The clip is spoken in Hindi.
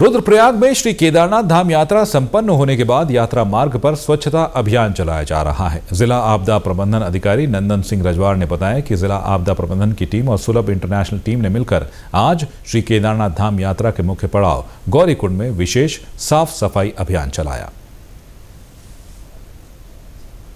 रुद्रप्रयाग में श्री केदारनाथ धाम यात्रा संपन्न होने के बाद यात्रा मार्ग पर स्वच्छता अभियान चलाया जा रहा है जिला आपदा प्रबंधन अधिकारी नंदन सिंह रजवार ने बताया कि जिला आपदा प्रबंधन की टीम और सुलभ इंटरनेशनल टीम ने मिलकर आज श्री केदारनाथ धाम यात्रा के मुख्य पड़ाव गौरीकुंड में विशेष साफ सफाई अभियान चलाया